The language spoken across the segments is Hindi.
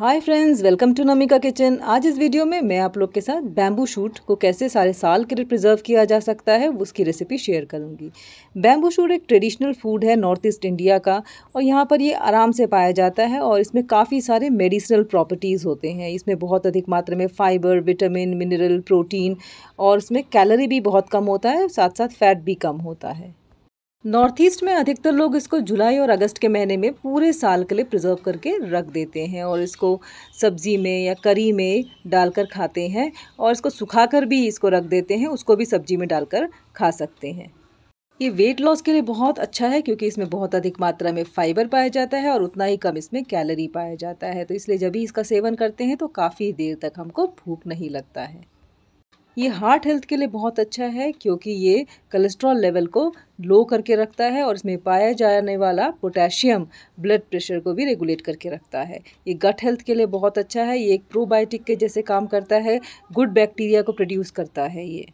hi friends welcome to Namika kitchen आज इस वीडियो में मैं आप लोग के साथ बैम्बू शूट को कैसे सारे साल के लिए प्रिजर्व किया जा सकता है उसकी रेसिपी शेयर करूंगी बैम्बू शूट एक ट्रेडिशनल फूड है नॉर्थ ईस्ट इंडिया का और यहाँ पर ये आराम से पाया जाता है और इसमें काफ़ी सारे मेडिसिनल प्रॉपर्टीज़ होते हैं इसमें बहुत अधिक मात्रा में फ़ाइबर विटामिन मिनरल प्रोटीन और इसमें कैलरी भी बहुत कम होता है साथ साथ फैट भी कम होता है नॉर्थ ईस्ट में अधिकतर लोग इसको जुलाई और अगस्त के महीने में पूरे साल के लिए प्रिजर्व करके रख देते हैं और इसको सब्जी में या करी में डालकर खाते हैं और इसको सुखाकर भी इसको रख देते हैं उसको भी सब्जी में डालकर खा सकते हैं ये वेट लॉस के लिए बहुत अच्छा है क्योंकि इसमें बहुत अधिक मात्रा में फाइबर पाया जाता है और उतना ही कम इसमें कैलोरी पाया जाता है तो इसलिए जब भी इसका सेवन करते हैं तो काफ़ी देर तक हमको भूख नहीं लगता है ये हार्ट हेल्थ के लिए बहुत अच्छा है क्योंकि ये कोलेस्ट्रॉल लेवल को लो करके रखता है और इसमें पाया जाने वाला पोटेशियम ब्लड प्रेशर को भी रेगुलेट करके रखता है ये गट हेल्थ के लिए बहुत अच्छा है ये एक प्रोबायोटिक के जैसे काम करता है गुड बैक्टीरिया को प्रोड्यूस करता है ये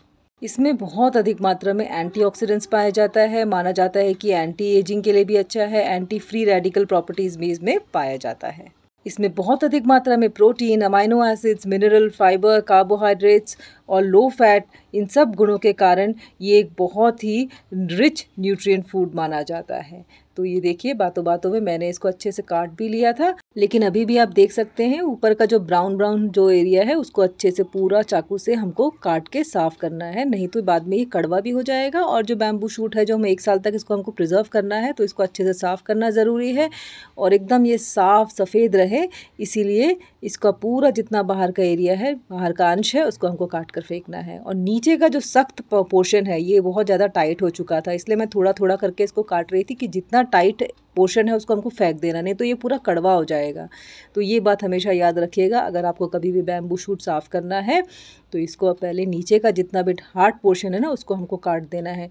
इसमें बहुत अधिक मात्रा में एंटीऑक्सीडेंट्स पाया जाता है माना जाता है कि एंटी एजिंग के लिए भी अच्छा है एंटी फ्री रेडिकल प्रॉपर्टीज़ भी इसमें पाया जाता है इसमें बहुत अधिक मात्रा में protein amino acids mineral fibre carbohydrates और लो फैट इन सब गुणों के कारण ये एक बहुत ही रिच न्यूट्रिएंट फूड माना जाता है तो ये देखिए बातों बातों में मैंने इसको अच्छे से काट भी लिया था लेकिन अभी भी आप देख सकते हैं ऊपर का जो ब्राउन ब्राउन जो एरिया है उसको अच्छे से पूरा चाकू से हमको काट के साफ़ करना है नहीं तो बाद में ये कड़वा भी हो जाएगा और जो बैम्बू शूट है जो हम एक साल तक इसको हमको प्रिजर्व करना है तो इसको अच्छे से साफ़ करना ज़रूरी है और एकदम ये साफ़ सफ़ेद रहे इसीलिए इसका पूरा जितना बाहर का एरिया है बाहर का अंश है उसको हमको काट कर फेंकना है और नीचे नीचे का जो सख्त पोर्शन है ये बहुत ज़्यादा टाइट हो चुका था इसलिए मैं थोड़ा थोड़ा करके इसको काट रही थी कि जितना टाइट पोर्शन है उसको हमको फेंक देना नहीं तो ये पूरा कड़वा हो जाएगा तो ये बात हमेशा याद रखिएगा अगर आपको कभी भी बैम्बू शूट साफ़ करना है तो इसको आप पहले नीचे का जितना भी हार्ड पोर्शन है ना उसको हमको काट देना है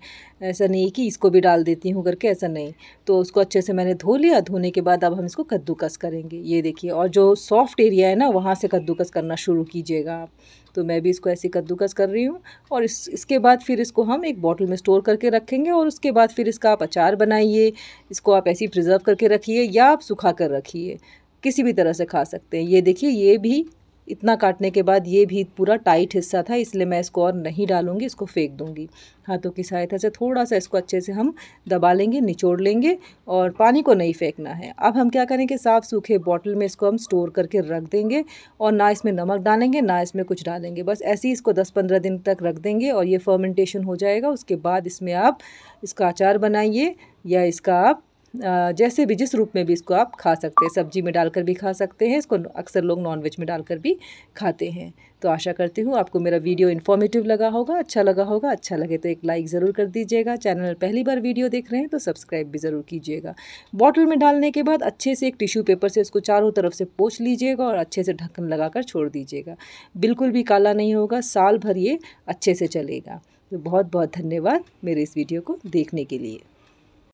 ऐसा नहीं कि इसको भी डाल देती हूँ करके ऐसा नहीं तो उसको अच्छे से मैंने धो लिया धोने के बाद अब हम इसको कद्दूकस करेंगे ये देखिए और जो सॉफ्ट एरिया है ना वहाँ से कद्दूकस करना शुरू कीजिएगा आप तो मैं भी इसको ऐसे कद्दूकस कर रही हूँ और इस इसके बाद फिर इसको हम एक बॉटल में स्टोर करके रखेंगे और उसके बाद फिर इसका आप अचार बनाइए इसको आप ऐसी प्रिजर्व करके रखिए या आप सुखा कर रखिए किसी भी तरह से खा सकते हैं ये देखिए ये भी इतना काटने के बाद ये भी पूरा टाइट हिस्सा था इसलिए मैं इसको और नहीं डालूंगी इसको फेंक दूंगी हाथों की सहायता से थोड़ा सा इसको अच्छे से हम दबा लेंगे निचोड़ लेंगे और पानी को नहीं फेंकना है अब हम क्या करेंगे साफ़ सूखे बॉटल में इसको हम स्टोर करके रख देंगे और ना इसमें नमक डालेंगे ना इसमें कुछ डालेंगे बस ऐसे ही इसको दस पंद्रह दिन तक रख देंगे और ये फर्मेंटेशन हो जाएगा उसके बाद इसमें आप इसका अचार बनाइए या इसका आप जैसे भी जिस रूप में भी इसको आप खा सकते हैं सब्जी में डालकर भी खा सकते हैं इसको अक्सर लोग नॉनवेज में डालकर भी खाते हैं तो आशा करती हूँ आपको मेरा वीडियो इन्फॉर्मेटिव लगा होगा अच्छा लगा होगा अच्छा लगे तो एक लाइक ज़रूर कर दीजिएगा चैनल पहली बार वीडियो देख रहे हैं तो सब्सक्राइब भी ज़रूर कीजिएगा बॉटल में डालने के बाद अच्छे से एक टिश्यू पेपर से इसको चारों तरफ से पोछ लीजिएगा और अच्छे से ढक्कन कर छोड़ दीजिएगा बिल्कुल भी काला नहीं होगा साल भर ये अच्छे से चलेगा तो बहुत बहुत धन्यवाद मेरे इस वीडियो को देखने के लिए